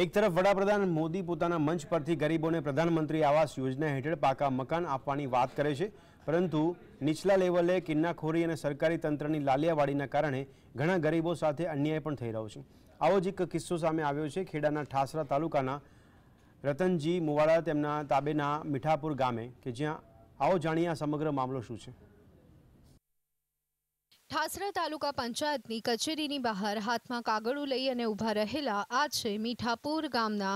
એક તરફ વડાપ્રધાન મોદી પોતાના મંચ પરથી ગરીબોને પ્રધાનમંત્રી આવાસ યોજના હેઠળ પાકા મકાન આપવાની વાત કરે છે પરંતુ નીચલા લેવલે કિન્નાખોરી અને સરકારી તંત્રની લાલિયાવાડીના કારણે ઘણા ગરીબો સાથે અન્યાય પણ થઈ રહ્યો છે આવો જ એક કિસ્સો સામે આવ્યો છે ખેડાના ઠાસરા તાલુકાના રતનજી મુવાડા તેમના તાબેના મીઠાપુર ગામે કે જ્યાં આવો જાણીએ આ સમગ્ર મામલો શું છે ઠાસરા તાલુકા પંચાયતની કચેરીની બહાર હાથમાં કાગળો લઈ અને ઊભા રહેલા આ છે મીઠાપુર ગામના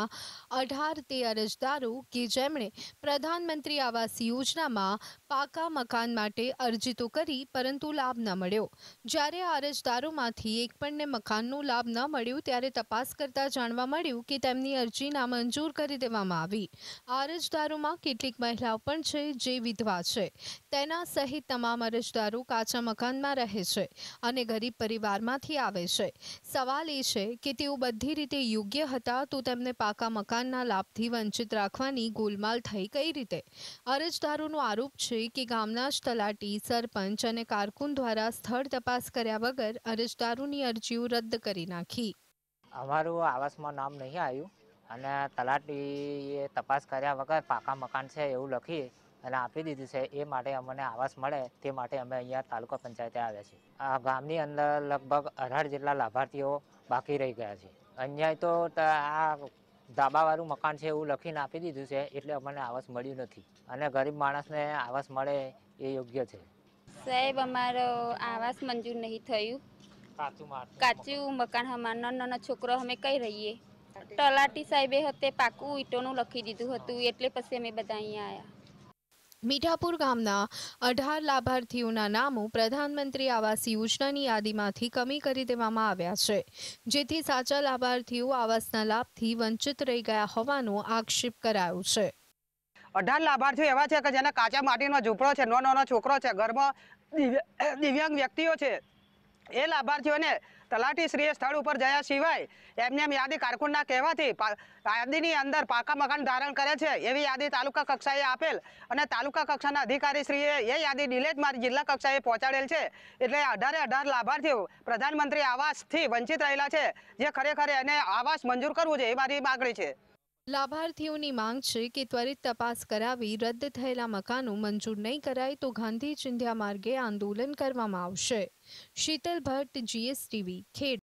અઢાર તે અરજદારો કે જેમણે પ્રધાનમંત્રી આવાસ યોજનામાં પાકા મકાન માટે અરજી તો કરી પરંતુ લાભ ન મળ્યો જ્યારે આ અરજદારોમાંથી એક પણને મકાનનો લાભ ન મળ્યો ત્યારે તપાસ કરતાં જાણવા મળ્યું કે તેમની અરજી નામંજૂર કરી દેવામાં આવી આ અરજદારોમાં કેટલીક મહિલાઓ પણ છે જે વિધવા છે તેના સહિત તમામ અરજદારો કાચા મકાનમાં રહે છે અને ગરીબ પરિવારમાંથી આવે છે સવાલ એ છે કે તેઓ બધી રીતે યોગ્ય હતા તો તેમને પાકા મકાનના લાભથી વંચિત રાખવાની ગોલમાલ થઈ કઈ રીતે અરજદારોનો આરોપ છે કે ગામના જ તલાટી સરપંચ અને કારકુન દ્વારા સ્થળ તપાસ કર્યા વગર અરજદારોની અરજીઓ રદ કરી નાખી અમારું આવાસમાં નામ નહીં આવ્યું અને તલાટીએ તપાસ કર્યા વગર પાકા મકાન છે એવું લખીએ અને આપી દીધી છે એ માટે અમને આવાસ મળે તે માટે અમે અહીંયા તાલુકા પંચાયતે આવ્યા છીએ આ ગામની અંદર લગભગ અઢાર જેટલા લાભાર્થીઓ બાકી રહી ગયા છે અન્યાય તો આ ધાબાવાળું મકાન છે એવું લખીને આપી દીધું છે એટલે અમને આવાસ મળ્યું નથી અને ગરીબ માણસને આવાસ મળે એ યોગ્ય છે સાહેબ અમારો આવાસ મંજૂર નહીં થયું કાચું મકાન અમાર નાનો છોકરો અમે કઈ રહીએ તલાટી સાહેબે હતે પાકું ઈટોનું લખી દીધું હતું એટલે પછી અમે બધા અહીંયા આવ્યા મીઠાપુર ગામના અઢાર લાભાર્થીઓના નામો પ્રધાનમંત્રી આવાસ યોજનાની યાદીમાંથી કમી કરી દેવામાં આવ્યા છે જેથી સાચા લાભાર્થીઓ આવાસના લાભથી વંચિત રહી ગયા હોવાનો આક્ષેપ કરાયો છે અઢાર લાભાર્થીઓ એવા છે કે જેના કાચા માટીનો ઝૂંપડો છે નાનો નાનો છોકરો છે ઘરમાં દિવ્યાંગ વ્યક્તિઓ છે એ લાભાર્થીઓને તલાટી શ્રીએ સ્થળ ઉપર જયા સિવાય એમને એમ યાદી કારકુનના કહેવાથી યાદીની અંદર પાકા મકાન ધારણ કરે છે એવી યાદી તાલુકા કક્ષાએ આપેલ અને તાલુકા કક્ષાના અધિકારીશ્રીએ એ યાદી ડિલેટ મારી જિલ્લા કક્ષાએ પહોંચાડેલ છે એટલે અઢારે અઢાર લાભાર્થીઓ પ્રધાનમંત્રી આવાસથી વંચિત રહેલા છે જે ખરેખર એને આવાસ મંજૂર કરવું છે એ મારી માગણી છે લાભાર્થીઓની માંગ છે કે ત્વરિત તપાસ કરાવી રદ થયેલા મકાનો મંજૂર નહીં કરાય તો ગાંધી ચિંધ્યા માર્ગે આંદોલન કરવામાં આવશે શીતલ ભટ્ટ જીએસટીવી ખેડ